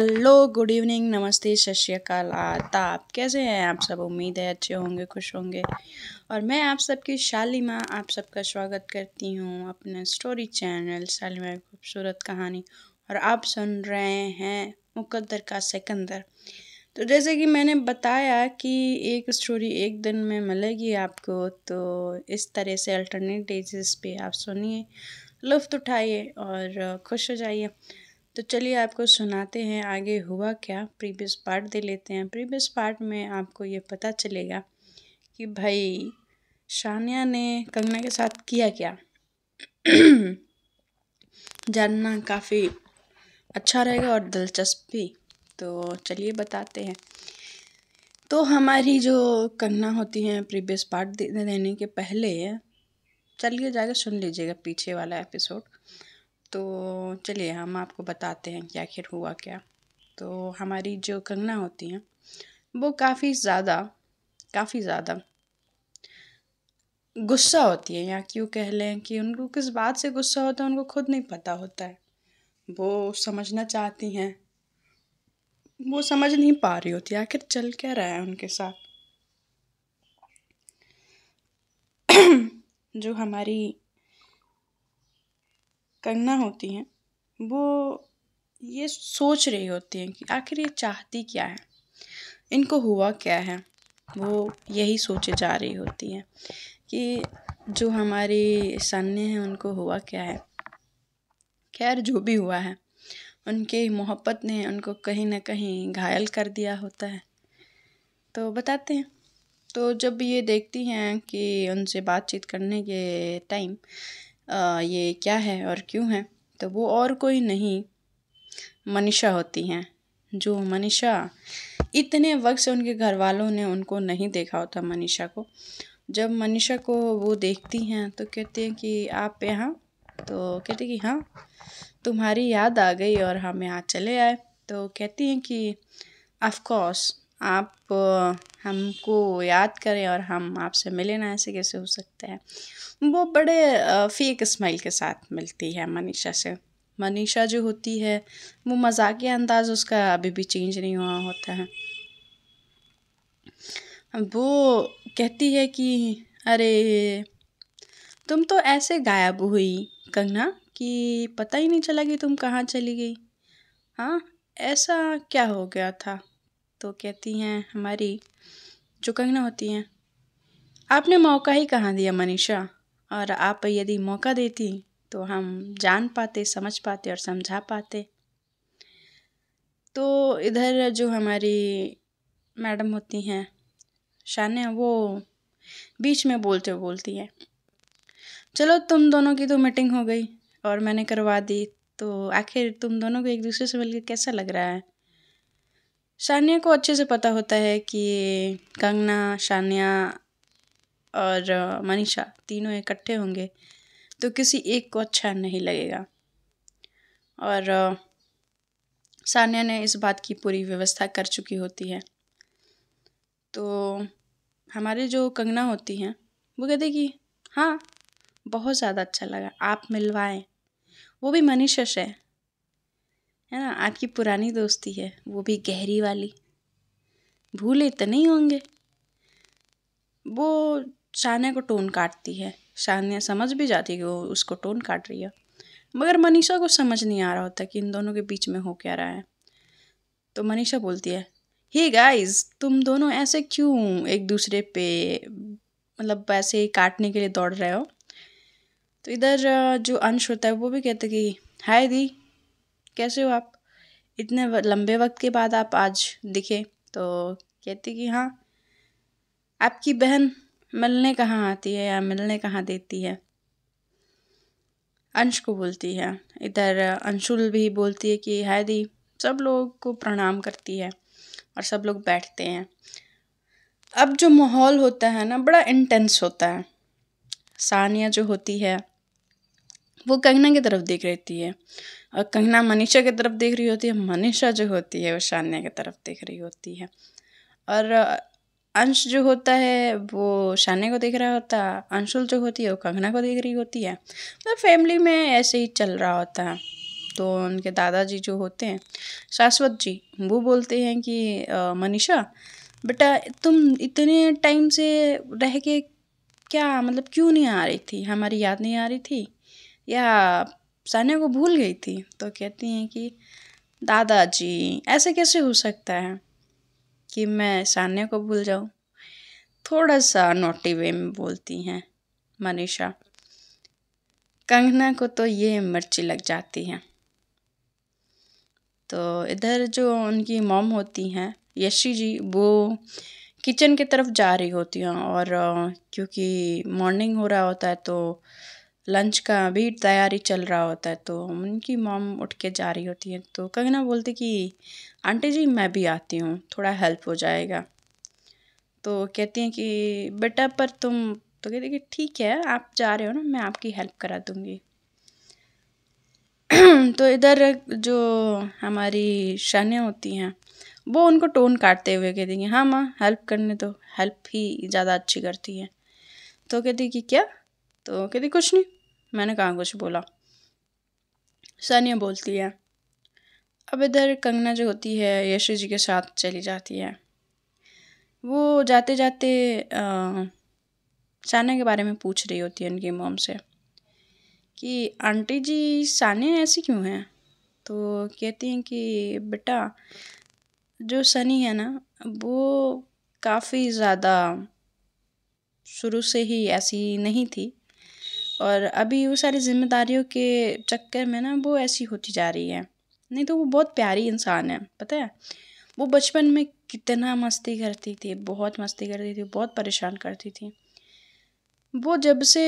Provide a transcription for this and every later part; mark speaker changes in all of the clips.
Speaker 1: hello good evening नमस्ते सत श्रीकाल आप कैसे हैं आप सब उम्मीद है अच्छे होंगे खुश होंगे और मैं आप सबकी शालिमा आप सबका स्वागत करती हूँ अपने स्टोरी चैनल शालिमा खूबसूरत कहानी और आप सुन रहे हैं मुकद्दर का सिकंदर तो जैसे कि मैंने बताया कि एक स्टोरी एक दिन में मिलेगी आपको तो इस तरह से अल्टरनेट डेजेस पे आप सुनिए लुफ्त उठाइए और खुश हो जाइए तो चलिए आपको सुनाते हैं आगे हुआ क्या प्रीवियस पार्ट दे लेते हैं प्रीवियस पार्ट में आपको ये पता चलेगा कि भाई शानिया ने कंगना के साथ किया क्या जानना काफ़ी अच्छा रहेगा और दिलचस्प भी तो चलिए बताते हैं तो हमारी जो कंगना होती हैं प्रीवियस पार्ट देने के पहले चलिए जाकर सुन लीजिएगा पीछे वाला एपिसोड तो चलिए हम आपको बताते हैं कि आखिर हुआ क्या तो हमारी जो कंगना होती हैं वो काफ़ी ज़्यादा काफ़ी ज़्यादा गुस्सा होती है या क्यों कह लें कि उनको किस बात से गुस्सा होता है उनको खुद नहीं पता होता है वो समझना चाहती हैं वो समझ नहीं पा रही होती आखिर चल क्या रहा है उनके साथ जो हमारी कंगना होती हैं वो ये सोच रही होती हैं कि आखिर ये चाहती क्या है इनको हुआ क्या है वो यही सोचे जा रही होती हैं कि जो हमारी सामने हैं उनको हुआ क्या है खैर जो भी हुआ है उनके मोहब्बत ने उनको कहीं ना कहीं घायल कर दिया होता है तो बताते हैं तो जब ये देखती हैं कि उनसे बातचीत करने के टाइम ये क्या है और क्यों है तो वो और कोई नहीं मनीषा होती हैं जो मनीषा इतने वक्त से उनके घर वालों ने उनको नहीं देखा होता मनीषा को जब मनीषा को वो देखती हैं तो कहती हैं कि आप यहाँ तो कहते कि हाँ तुम्हारी याद आ गई और हम यहाँ चले आए तो कहती हैं कि ऑफ़ कोर्स आप हमको याद करें और हम आपसे मिले ना ऐसे कैसे हो सकते हैं वो बड़े फेक स्माइल के साथ मिलती है मनीषा से मनीषा जो होती है वो मजाकिया अंदाज उसका अभी भी चेंज नहीं हुआ होता है वो कहती है कि अरे तुम तो ऐसे गायब हुई कंगना कि पता ही नहीं चला कि तुम कहाँ चली गई हाँ ऐसा क्या हो गया था तो कहती हैं हमारी जो कंगना होती हैं आपने मौका ही कहाँ दिया मनीषा और आप यदि मौका देती तो हम जान पाते समझ पाते और समझा पाते तो इधर जो हमारी मैडम होती हैं शान्या वो बीच में बोलते बोलती हैं चलो तुम दोनों की तो मीटिंग हो गई और मैंने करवा दी तो आखिर तुम दोनों को एक दूसरे से मिलकर कैसा लग रहा है शान्या को अच्छे से पता होता है कि कंगना शान्या और मनीषा तीनों इकट्ठे होंगे तो किसी एक को अच्छा नहीं लगेगा और सानिया ने इस बात की पूरी व्यवस्था कर चुकी होती है तो हमारे जो कंगना होती हैं वो कहते कि हाँ बहुत ज़्यादा अच्छा लगा आप मिलवाएं वो भी मनीषा से है ना आपकी पुरानी दोस्ती है वो भी गहरी वाली भूले तो नहीं होंगे वो शान्या को टोन काटती है शान्या समझ भी जाती है कि वो उसको टोन काट रही है मगर मनीषा को समझ नहीं आ रहा होता कि इन दोनों के बीच में हो क्या रहा है तो मनीषा बोलती है हे hey गाइस तुम दोनों ऐसे क्यों एक दूसरे पे मतलब ऐसे काटने के लिए दौड़ रहे हो तो इधर जो अंश होता है वो भी कहते कि हाय दी कैसे हो आप इतने लंबे वक्त के बाद आप आज दिखे तो कहती कि हाँ आपकी बहन मिलने कहाँ आती है या मिलने कहाँ देती है अंश को बोलती है इधर अंशुल भी बोलती है कि हाय दी सब लोग को प्रणाम करती है और सब लोग बैठते हैं अब जो माहौल होता है ना बड़ा इंटेंस होता है सानिया जो होती है वो कंगना की तरफ देख रहती है और कंगना मनीषा की तरफ देख रही होती है मनीषा जो होती है वो शान्या की तरफ देख रही होती है और अंश जो होता है वो शान्या को देख रहा होता है अंशुल जो होती है वो कंगना को देख रही होती है मतलब तो फैमिली में ऐसे ही चल रहा होता है तो उनके दादाजी जो होते हैं शाश्वत जी वो बोलते हैं कि मनीषा बेटा तुम इतने टाइम से रह के क्या मतलब क्यों नहीं आ रही थी हमारी याद नहीं आ रही थी या जाने को भूल गई थी तो कहती हैं कि दादाजी ऐसे कैसे हो सकता है कि मैं सान्या को भूल जाऊं थोड़ा सा नोटी वे में बोलती हैं मनीषा कंगना को तो ये मिर्ची लग जाती है तो इधर जो उनकी मॉम होती हैं यशी जी वो किचन की तरफ जा रही होती हैं और क्योंकि मॉर्निंग हो रहा होता है तो लंच का भी तैयारी चल रहा होता है तो उनकी मॉम उठ के जा रही होती है तो कंगना बोलती कि आंटी जी मैं भी आती हूँ थोड़ा हेल्प हो जाएगा तो कहती हैं कि बेटा पर तुम तो कहते कि ठीक है आप जा रहे हो ना मैं आपकी हेल्प करा दूँगी तो इधर जो हमारी शहने होती हैं वो उनको टोन काटते हुए कहती हैं हाँ माँ हेल्प करने दो हेल्प ही ज़्यादा अच्छी करती है तो कहती कि क्या तो कहती कुछ नहीं मैंने कहाँ कुछ बोला सानिया बोलती है अब इधर कंगना जो होती है यशी जी के साथ चली जाती है वो जाते जाते सानिया के बारे में पूछ रही होती है उनकी मोम से कि आंटी जी सानिया ऐसी क्यों हैं तो कहती हैं कि बेटा जो सनी है ना वो काफ़ी ज़्यादा शुरू से ही ऐसी नहीं थी और अभी वो सारी ज़िम्मेदारियों के चक्कर में ना वो ऐसी होती जा रही है नहीं तो वो बहुत प्यारी इंसान है पता है वो बचपन में कितना मस्ती करती थी बहुत मस्ती करती थी बहुत परेशान करती थी वो जब से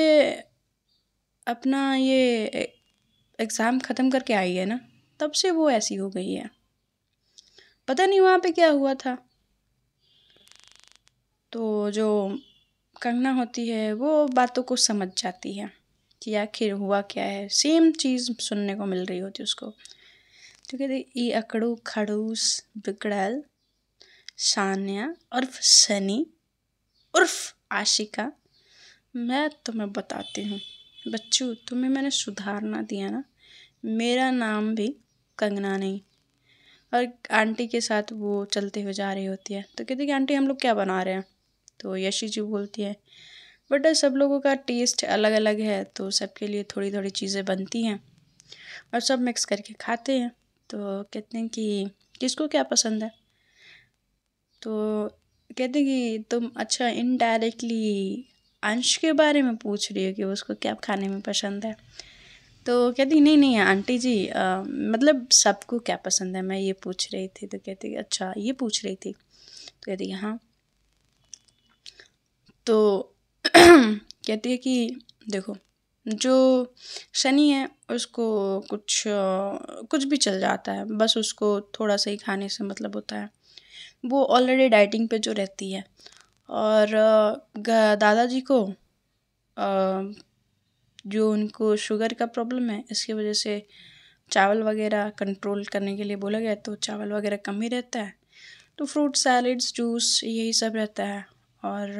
Speaker 1: अपना ये एग्ज़ाम ख़त्म करके आई है ना तब से वो ऐसी हो गई है पता नहीं वहाँ पे क्या हुआ था तो जो कंगना होती है वो बातों को समझ जाती है कि आखिर हुआ क्या है सेम चीज़ सुनने को मिल रही होती उसको तो कहते ई अकड़ू खड़ूस बिगड़ल सानिया उर्फ सनी उर्फ आशिका मैं तुम्हें बताती हूँ बच्चू तुम्हें मैंने सुधारना दिया ना मेरा नाम भी कंगना नहीं और आंटी के साथ वो चलते हुए जा रही होती है तो कहती है कि आंटी हम लोग क्या बना रहे हैं तो यशी जी बोलती है बट सब लोगों का टेस्ट अलग अलग है तो सबके लिए थोड़ी थोड़ी चीज़ें बनती हैं और सब मिक्स करके खाते हैं तो कहते हैं कि किसको क्या पसंद है तो कहते हैं कि तुम अच्छा इनडायरेक्टली अंश के बारे में पूछ रही हो कि उसको क्या खाने में पसंद है तो कहती नहीं नहीं आंटी जी आ, मतलब सबको क्या पसंद है मैं ये पूछ रही थी तो कहती अच्छा ये पूछ रही थी तो कहती हाँ तो कहती है कि देखो जो शनि है उसको कुछ कुछ भी चल जाता है बस उसको थोड़ा सा ही खाने से मतलब होता है वो ऑलरेडी डाइटिंग पे जो रहती है और दादाजी को जो उनको शुगर का प्रॉब्लम है इसकी वजह से चावल वगैरह कंट्रोल करने के लिए बोला गया तो चावल वगैरह कम ही रहता है तो फ्रूट सैलड्स जूस यही सब रहता है और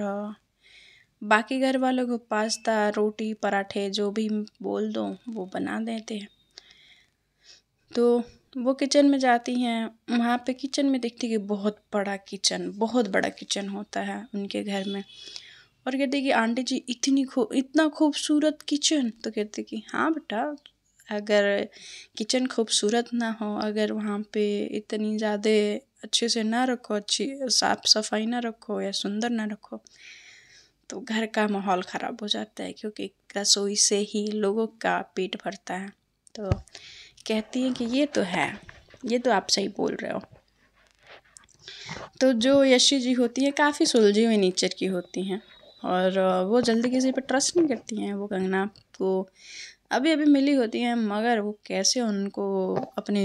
Speaker 1: बाकी घर वालों को पास्ता रोटी पराठे जो भी बोल दो वो बना देते हैं तो वो किचन में जाती हैं वहाँ पे किचन में देखती कि बहुत बड़ा किचन बहुत बड़ा किचन होता है उनके घर में और कहते कि आंटी जी इतनी खूब इतना खूबसूरत किचन तो कहते कि हाँ बेटा अगर किचन खूबसूरत ना हो अगर वहाँ पे इतनी ज़्यादा अच्छे से ना रखो अच्छी साफ सफाई ना रखो या सुंदर ना रखो तो घर का माहौल ख़राब हो जाता है क्योंकि रसोई से ही लोगों का पेट भरता है तो कहती हैं कि ये तो है ये तो आप सही बोल रहे हो तो जो यशी जी होती है काफ़ी सुलझी हुई नेचर की होती हैं और वो जल्दी किसी पर ट्रस्ट नहीं करती हैं वो कंगना को अभी अभी मिली होती हैं मगर वो कैसे उनको अपने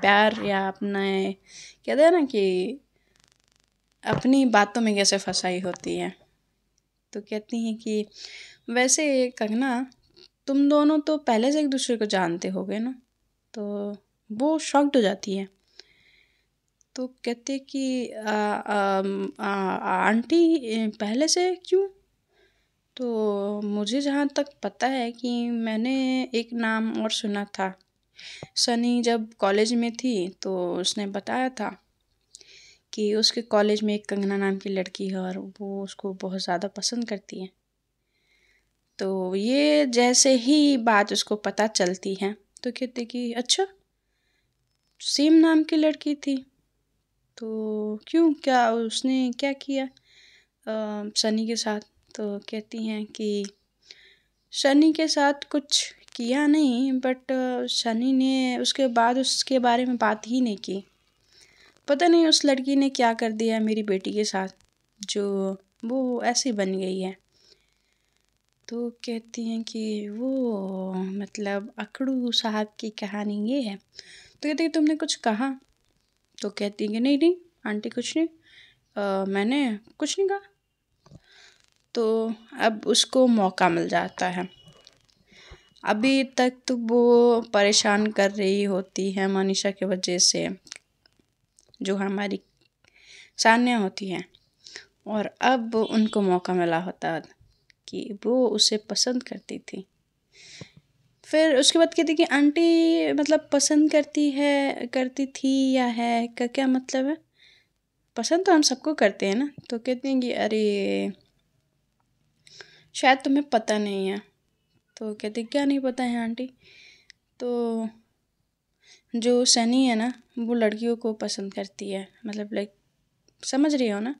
Speaker 1: प्यार या अपने कहते हैं ना कि अपनी बातों में कैसे फंसाई होती है तो कहती हैं कि वैसे कंगना तुम दोनों तो पहले से एक दूसरे को जानते हो गए ना तो वो शॉक्ड हो जाती है तो कहते कि आ, आ, आ, आंटी पहले से क्यों तो मुझे जहाँ तक पता है कि मैंने एक नाम और सुना था सनी जब कॉलेज में थी तो उसने बताया था कि उसके कॉलेज में एक कंगना नाम की लड़की है और वो उसको बहुत ज़्यादा पसंद करती है तो ये जैसे ही बात उसको पता चलती है तो कहते कि अच्छा सेम नाम की लड़की थी तो क्यों क्या उसने क्या किया आ, सनी के साथ तो कहती हैं कि सनी के साथ कुछ किया नहीं बट सनी ने उसके बाद उसके बारे में बात ही नहीं की पता नहीं उस लड़की ने क्या कर दिया मेरी बेटी के साथ जो वो ऐसी बन गई है तो कहती हैं कि वो मतलब अकड़ू साहब की कहानी ये है तो कहती है तुमने कुछ कहा तो कहती है कि नहीं नहीं आंटी कुछ नहीं आ, मैंने कुछ नहीं कहा तो अब उसको मौका मिल जाता है अभी तक तो वो परेशान कर रही होती है मनीषा की वजह से जो हमारी सान्या होती हैं और अब उनको मौका मिला होता कि वो उसे पसंद करती थी फिर उसके बाद कहती कि आंटी मतलब पसंद करती है करती थी या है का क्या मतलब है पसंद तो हम सबको करते हैं ना तो कहती हैं कि अरे शायद तुम्हें पता नहीं है तो कहते क्या नहीं पता है आंटी तो जो सनी है ना वो लड़कियों को पसंद करती है मतलब लाइक समझ रही हो ना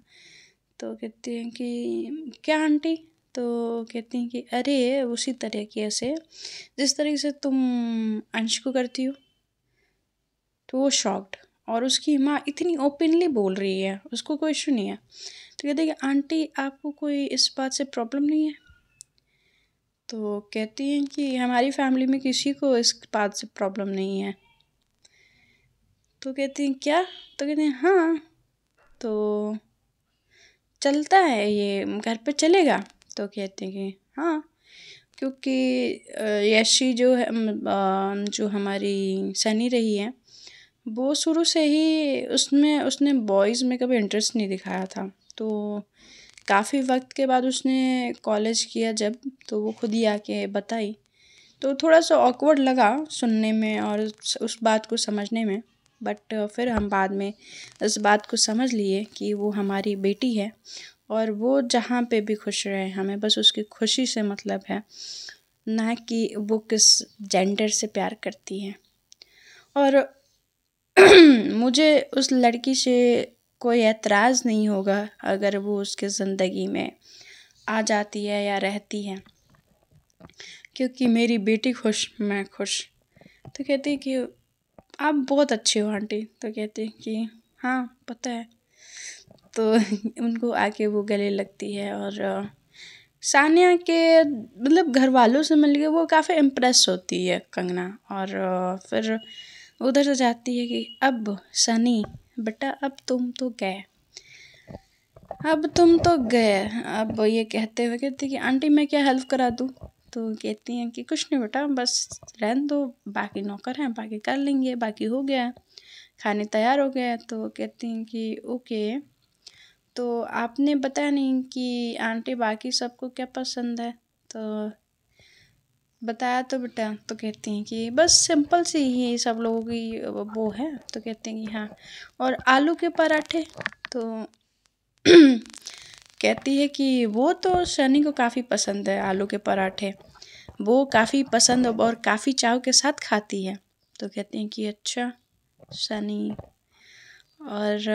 Speaker 1: तो कहती हैं कि क्या आंटी तो कहती हैं कि अरे उसी तरह की ऐसे जिस तरीके से तुम अंश को करती हो तो वो शॉक्ड और उसकी माँ इतनी ओपनली बोल रही है उसको कोई इशू नहीं है तो कहते हैं कि आंटी आपको कोई इस बात से प्रॉब्लम नहीं है तो कहती हैं कि हमारी फैमिली में किसी को इस बात से प्रॉब्लम नहीं है तो कहती हैं क्या तो कहते हैं हाँ तो चलता है ये घर पे चलेगा तो कहते हैं कि हाँ क्योंकि यशी जो है जो हमारी सनी रही है वो शुरू से ही उसमें उसने बॉयज़ में कभी इंटरेस्ट नहीं दिखाया था तो काफ़ी वक्त के बाद उसने कॉलेज किया जब तो वो खुद ही आके बताई तो थोड़ा सा ऑकवर्ड लगा सुनने में और उस बात को समझने में बट फिर हम बाद में इस बात को समझ लिए कि वो हमारी बेटी है और वो जहाँ पे भी खुश रहे हमें बस उसकी खुशी से मतलब है ना कि वो किस जेंडर से प्यार करती है और मुझे उस लड़की से कोई एतराज़ नहीं होगा अगर वो उसके ज़िंदगी में आ जाती है या रहती है क्योंकि मेरी बेटी खुश मैं खुश तो कहती कि आप बहुत अच्छे हो आंटी तो कहते कि हाँ पता है तो उनको आके वो गले लगती है और सानिया के मतलब घर वालों से मिल के वो काफ़ी इम्प्रेस होती है कंगना और फिर उधर से जाती है कि अब सनी बेटा अब तुम तो गए अब तुम तो गए अब ये कहते हुए कहते कि आंटी मैं क्या हेल्प करा दूँ तो कहती हैं कि कुछ नहीं बेटा बस रहन दो बाकी नौकर हैं बाकी कर लेंगे बाकी हो गया खाने तैयार हो गया तो कहती हैं कि ओके तो आपने बताया नहीं कि आंटी बाकी सबको क्या पसंद है तो बताया तो बेटा तो कहते हैं कि बस सिंपल सी ही सब लोगों की वो है तो कहते हैं कि हाँ और आलू के पराठे तो कहती है कि वो तो सनी को काफ़ी पसंद है आलू के पराठे वो काफ़ी पसंद और काफ़ी चाव के साथ खाती है तो कहती हैं कि अच्छा सनी और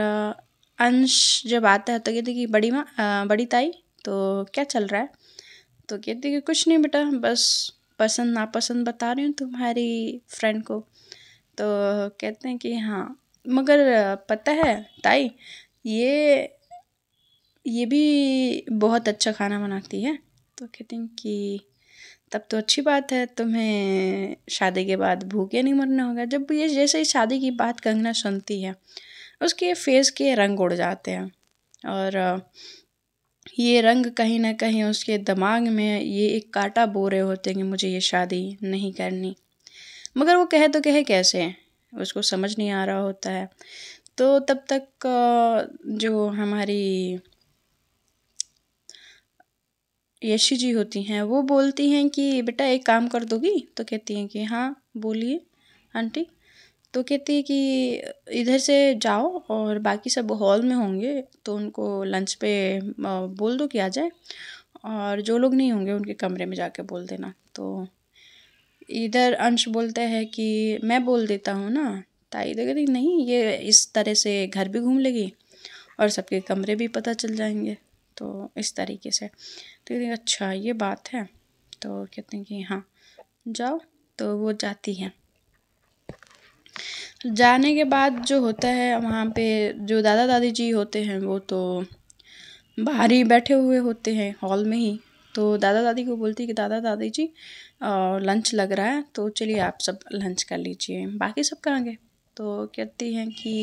Speaker 1: अंश जब आता है तो कहती कि बड़ी माँ बड़ी ताई तो क्या चल रहा है तो कहती कि कुछ नहीं बेटा बस पसंद नापसंद बता रही हूँ तुम्हारी फ्रेंड को तो कहते हैं कि हाँ मगर पता है ताई ये ये भी बहुत अच्छा खाना बनाती है तो कहती हैं कि तब तो अच्छी बात है तुम्हें शादी के बाद भूखे नहीं मरना होगा जब ये जैसे ही शादी की बात कंगना सुनती है उसके फेस के रंग उड़ जाते हैं और ये रंग कहीं ना कहीं उसके दिमाग में ये एक कांटा बो रहे होते हैं कि मुझे ये शादी नहीं करनी मगर वो कहे तो कहे कैसे उसको समझ नहीं आ रहा होता है तो तब तक जो हमारी यशी जी होती हैं वो बोलती हैं कि बेटा एक काम कर दोगी तो कहती हैं कि हाँ बोलिए आंटी तो कहती है कि इधर से जाओ और बाकी सब हॉल में होंगे तो उनको लंच पे बोल दो कि आ जाए और जो लोग नहीं होंगे उनके कमरे में जाके बोल देना तो इधर अंश बोलता है कि मैं बोल देता हूँ ना ताई तो कहती नहीं ये इस तरह से घर भी घूम लेगी और सबके कमरे भी पता चल जाएंगे तो इस तरीके से तो कहती अच्छा ये बात है तो कहते हैं कि हाँ जाओ तो वो जाती है जाने के बाद जो होता है वहाँ पे जो दादा दादी जी होते हैं वो तो बाहर ही बैठे हुए होते हैं हॉल में ही तो दादा दादी को बोलती कि दादा दादी जी आ, लंच लग रहा है तो चलिए आप सब लंच कर लीजिए बाकी सब गए तो कहती हैं कि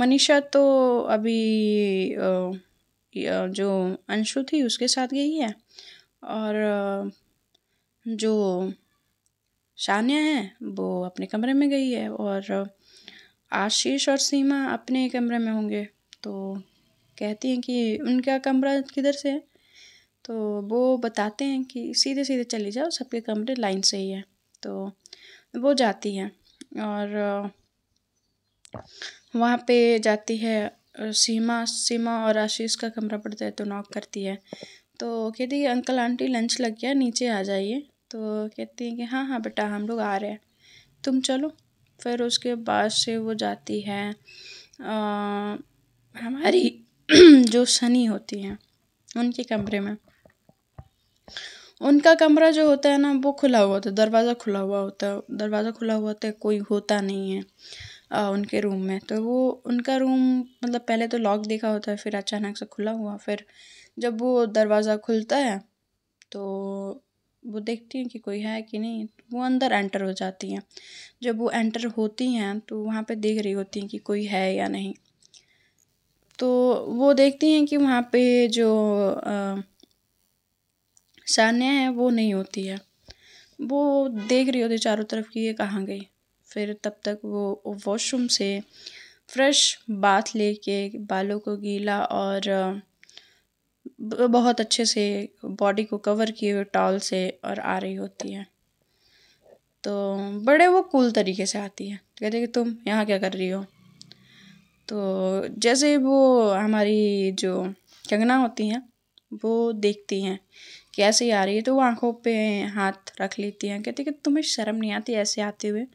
Speaker 1: मनीषा तो अभी आ, जो अंशु थी उसके साथ गई है और जो शान्या है वो अपने कमरे में गई है और आशीष और सीमा अपने कमरे में होंगे तो कहती हैं कि उनका कमरा किधर से है तो वो बताते हैं कि सीधे सीधे चली जाओ सबके कमरे लाइन से ही है तो वो जाती हैं और वहाँ पे जाती है सीमा सीमा और आशीष का कमरा पड़ता है तो नॉक करती है तो कहती है अंकल आंटी लंच लग गया नीचे आ जाइए तो कहती हैं कि हाँ हाँ बेटा हम लोग आ रहे हैं तुम चलो फिर उसके बाद से वो जाती है आ, हमारी जो सनी होती हैं उनके कमरे में उनका कमरा जो होता है ना वो खुला हुआ होता है दरवाज़ा खुला हुआ होता है दरवाज़ा खुला हुआ होता है कोई होता नहीं है उनके रूम में तो वो उनका रूम मतलब पहले तो लॉक देखा होता है फिर अचानक से खुला हुआ फिर जब वो दरवाज़ा खुलता है तो वो देखती हैं कि कोई है कि नहीं वो अंदर एंटर हो जाती हैं जब वो एंटर होती हैं तो वहाँ पे देख रही होती हैं कि कोई है या नहीं तो वो देखती हैं कि वहाँ पे जो सान्या है वो नहीं होती है वो देख रही होती चारों तरफ कि ये कहाँ गई फिर तब तक वो वॉशरूम से फ्रेश बाथ लेके बालों को गीला और बहुत अच्छे से बॉडी को कवर किए हुए टॉल से और आ रही होती है तो बड़े वो कूल तरीके से आती है कहते कि तुम यहाँ क्या कर रही हो तो जैसे वो हमारी जो कंगना होती हैं वो देखती हैं कि ऐसे ही आ रही है तो वो आँखों पे हाथ रख लेती हैं कहती कि तुम्हें शर्म नहीं आती ऐसे आते हुए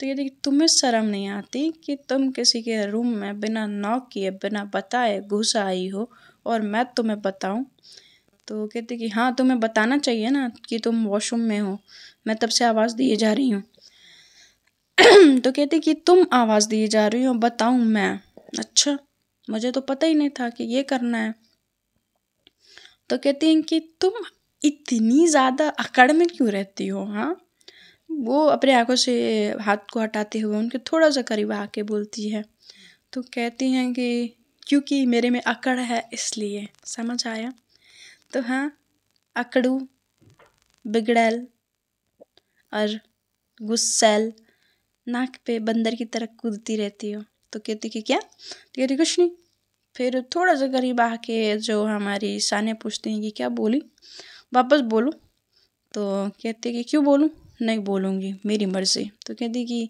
Speaker 1: तो यदि तुम्हें शर्म नहीं आती कि तुम किसी के रूम में बिना नॉक किए बिना बताए घुस आई हो और मैं तुम्हें बताऊं तो कहते कि हाँ तुम्हें बताना चाहिए ना कि तुम वॉशरूम में हो मैं तब से आवाज़ दिए जा रही हूँ तो कहते कि तुम आवाज़ दिए जा रही हो बताऊँ मैं अच्छा मुझे तो पता ही नहीं था कि ये करना है तो कहती हैं कि तुम इतनी ज़्यादा अकड़ में क्यों रहती हो हाँ वो अपने आँखों से हाथ को हटाते हुए उनके थोड़ा सा करीब आके बोलती है तो कहती हैं कि क्योंकि मेरे में अकड़ है इसलिए समझ आया तो हाँ अकड़ू बिगड़ैल और गुस्सैल नाक पे बंदर की तरह कूदती रहती हो तो कहती कि क्या तो कहती कुछ नहीं फिर थोड़ा सा करीब आके जो हमारी सानिया पूछती हैं कि क्या बोली वापस बोलूँ तो कहती कि क्यों बोलूँ नहीं बोलूँगी मेरी मर्ज़ी तो कहती कि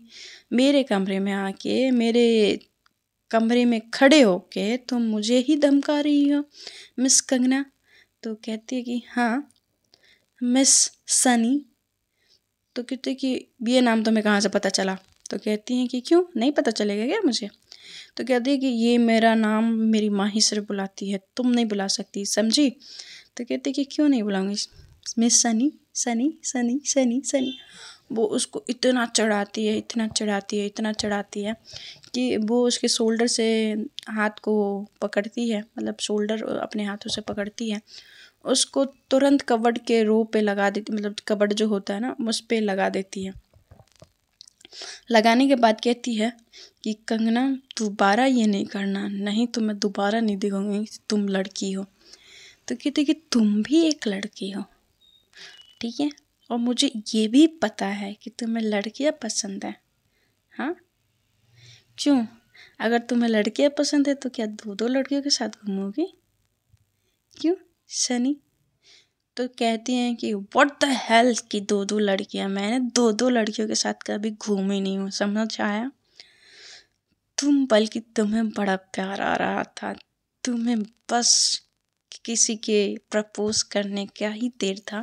Speaker 1: मेरे कमरे में आके मेरे कमरे में खड़े होके तुम मुझे ही धमका रही हो मिस कंगना तो कहती है कि हाँ मिस सनी तो कहते कि ये नाम तुम्हें तो कहाँ से पता चला तो कहती हैं कि क्यों नहीं पता चलेगा क्या मुझे तो कहती है कि ये मेरा नाम मेरी माँ ही सिर्फ बुलाती है तुम नहीं बुला सकती समझी तो कहती कि क्यों नहीं बुलाऊंगी मिस सनी सनी सनी सनी सनी वो उसको इतना चढ़ाती है इतना चढ़ाती है इतना चढ़ाती है कि वो उसके शोल्डर से हाथ को पकड़ती है मतलब शोल्डर अपने हाथों से पकड़ती है उसको तुरंत कबड के रो पे लगा देती मतलब कबड जो होता है ना उस पर लगा देती है लगाने के बाद कहती है कि कंगना दोबारा ये नहीं करना नहीं तो मैं दोबारा नहीं दिखाऊंगी तुम लड़की हो तो कहती कि तुम भी एक लड़की हो ठीक है और मुझे ये भी पता है कि तुम्हें लड़कियाँ पसंद हैं हाँ क्यों अगर तुम्हें लड़कियाँ पसंद है तो क्या दो दो लड़कियों के साथ घूमोगी क्यों सनी तो कहती हैं कि व्हाट द हेल्थ की दो दो लड़कियां मैंने दो दो लड़कियों के साथ कभी घूमी नहीं हूँ समझ आया तुम बल्कि तुम्हें बड़ा प्यार आ रहा था तुम्हें बस किसी के प्रपोज़ करने का ही देर था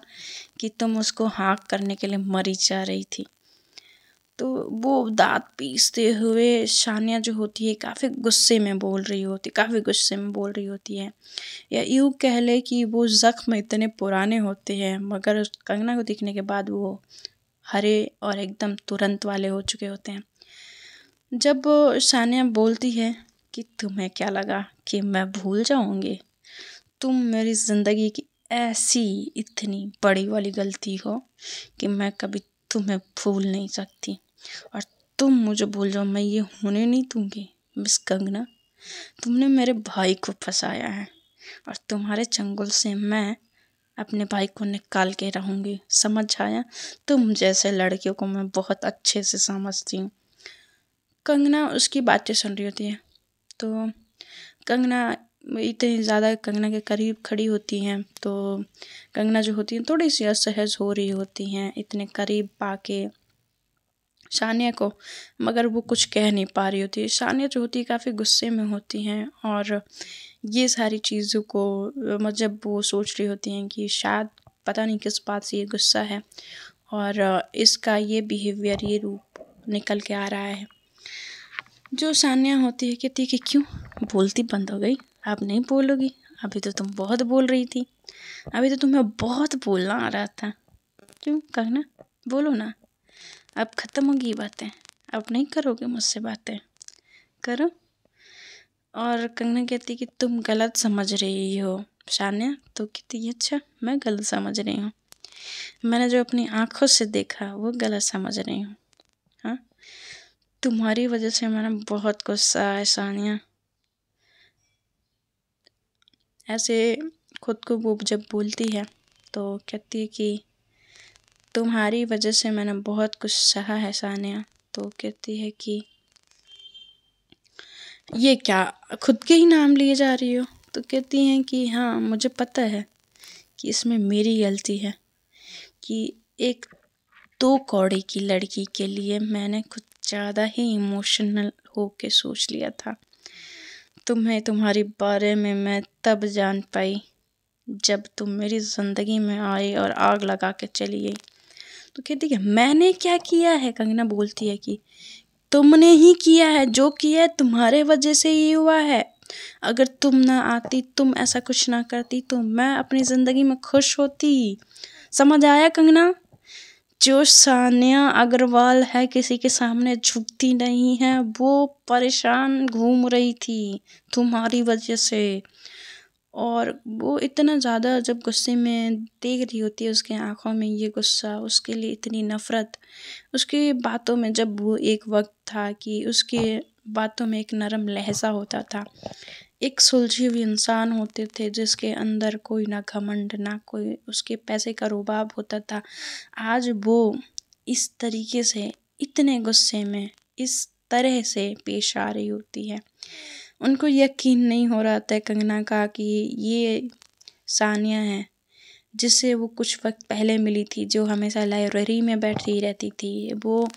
Speaker 1: कि तुम उसको हाँक करने के लिए मरी जा रही थी तो वो दांत पीसते हुए शानिया जो होती है काफ़ी गुस्से में बोल रही होती काफ़ी गुस्से में बोल रही होती है या यूँ कह ले कि वो ज़ख्म इतने पुराने होते हैं मगर कंगना को दिखने के बाद वो हरे और एकदम तुरंत वाले हो चुके होते हैं जब शानिया बोलती है कि तुम्हें क्या लगा कि मैं भूल जाऊँगी तुम मेरी ज़िंदगी की ऐसी इतनी बड़ी वाली गलती हो कि मैं कभी तुम्हें भूल नहीं सकती और तुम मुझे भूल जाओ मैं ये होने नहीं दूँगी मिस कंगना तुमने मेरे भाई को फंसाया है और तुम्हारे चंगुल से मैं अपने भाई को निकाल के रहूँगी समझ आया तुम जैसे लड़कियों को मैं बहुत अच्छे से समझती हूँ कंगना उसकी बातें सुन रही होती है तो कंगना इतनी ज़्यादा कंगना के करीब खड़ी होती हैं तो कंगना जो होती हैं थोड़ी सी असहज हो रही होती हैं इतने करीब पाके सानिया को मगर वो कुछ कह नहीं पा रही होती सानिया जो होती है काफ़ी गुस्से में होती हैं और ये सारी चीज़ों को मतलब वो सोच रही होती हैं कि शायद पता नहीं किस बात से ये गुस्सा है और इसका ये बिहेवियर ये रूप निकल के आ रहा है जो सानिया होती है कहती है कि क्यों बोलती बंद हो गई आप नहीं बोलोगी अभी तो तुम बहुत बोल रही थी अभी तो तुम्हें बहुत बोलना आ रहा था क्यों कहना बोलो ना अब ख़त्म होगी बातें अब नहीं करोगे मुझसे बातें करो और कंगना कहती कि तुम गलत समझ रही हो शान्या तो कहती अच्छा मैं गलत समझ रही हूँ मैंने जो अपनी आँखों से देखा वो गलत समझ रही हूँ हाँ तुम्हारी वजह से मैंने बहुत गुस्सा है सानिया ऐसे खुद को वो जब बोलती है तो कहती है कि तुम्हारी वजह से मैंने बहुत कुछ सहा है सानिया तो कहती है कि ये क्या खुद के ही नाम लिए जा रही हो तो कहती हैं कि हाँ मुझे पता है कि इसमें मेरी गलती है कि एक दो कौड़े की लड़की के लिए मैंने कुछ ज़्यादा ही इमोशनल हो के सोच लिया था तुम्हें तुम्हारे बारे में मैं तब जान पाई जब तुम मेरी ज़िंदगी में आए और आग लगा के चली गई तो कहती है मैंने क्या किया है कंगना बोलती है कि तुमने ही किया है जो किया है तुम्हारे वजह से ही हुआ है अगर तुम ना आती तुम ऐसा कुछ ना करती तो मैं अपनी ज़िंदगी में खुश होती समझ आया कंगना जो सानिया अग्रवाल है किसी के सामने झुकती नहीं है वो परेशान घूम रही थी तुम्हारी वजह से और वो इतना ज़्यादा जब गुस्से में देख रही होती है उसके आँखों में ये गुस्सा उसके लिए इतनी नफ़रत उसकी बातों में जब वो एक वक्त था कि उसके बातों में एक नरम लहजा होता था एक सुलझे हुए इंसान होते थे जिसके अंदर कोई ना घमंड ना कोई उसके पैसे का रुबाब होता था आज वो इस तरीके से इतने गुस्से में इस तरह से पेश आ रही होती है उनको यकीन नहीं हो रहा था कंगना का कि ये सानिया है जिससे वो कुछ वक्त पहले मिली थी जो हमेशा लाइब्रेरी में बैठी रहती थी वो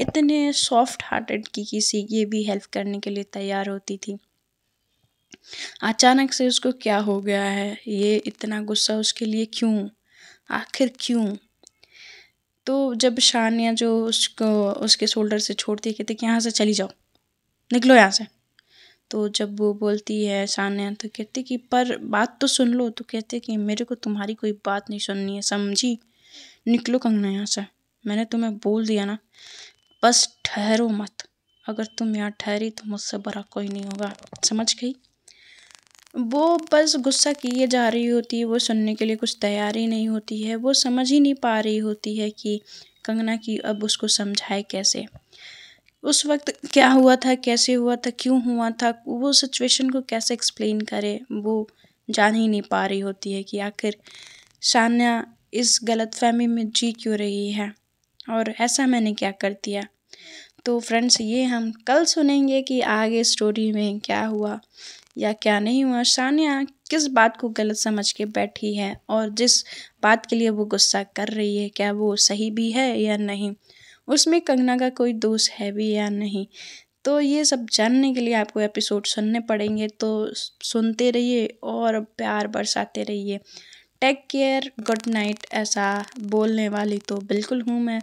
Speaker 1: इतने सॉफ्ट हार्टेड की किसी ये भी हेल्प करने के लिए तैयार होती थी अचानक से उसको क्या हो गया है ये इतना गुस्सा उसके लिए क्यों आखिर क्यों तो जब शानिया जो उसको उसके शोल्डर से छोड़ती कहती कि यहाँ से चली जाओ निकलो यहाँ से तो जब वो बोलती है शानिया तो कहते कि पर बात तो सुन लो तो कहते कि मेरे को तुम्हारी कोई बात नहीं सुननी है समझी निकलो कंगना यहाँ से मैंने तुम्हें बोल दिया ना बस ठहरो मत अगर तुम यहाँ ठहरी तो मुझसे बड़ा कोई नहीं होगा समझ गई वो बस गुस्सा किए जा रही होती है वो सुनने के लिए कुछ तैयार ही नहीं होती है वो समझ ही नहीं पा रही होती है कि कंगना की अब उसको समझाए कैसे उस वक्त क्या हुआ था कैसे हुआ था क्यों हुआ था वो सिचुएशन को कैसे एक्सप्लेन करे वो जान ही नहीं पा रही होती है कि आखिर सान्या इस गलत फहमी में जी क्यों रही है और ऐसा मैंने क्या कर दिया तो फ्रेंड्स ये हम कल सुनेंगे कि आगे स्टोरी में क्या हुआ या क्या नहीं हुआ सानिया किस बात को गलत समझ के बैठी है और जिस बात के लिए वो गुस्सा कर रही है क्या वो सही भी है या नहीं उसमें कंगना का कोई दोष है भी या नहीं तो ये सब जानने के लिए आपको एपिसोड सुनने पड़ेंगे तो सुनते रहिए और प्यार बरसाते रहिए टेक केयर गुड नाइट ऐसा बोलने वाली तो बिल्कुल हूँ मैं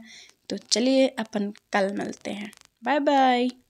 Speaker 1: तो चलिए अपन कल मिलते हैं बाय बाय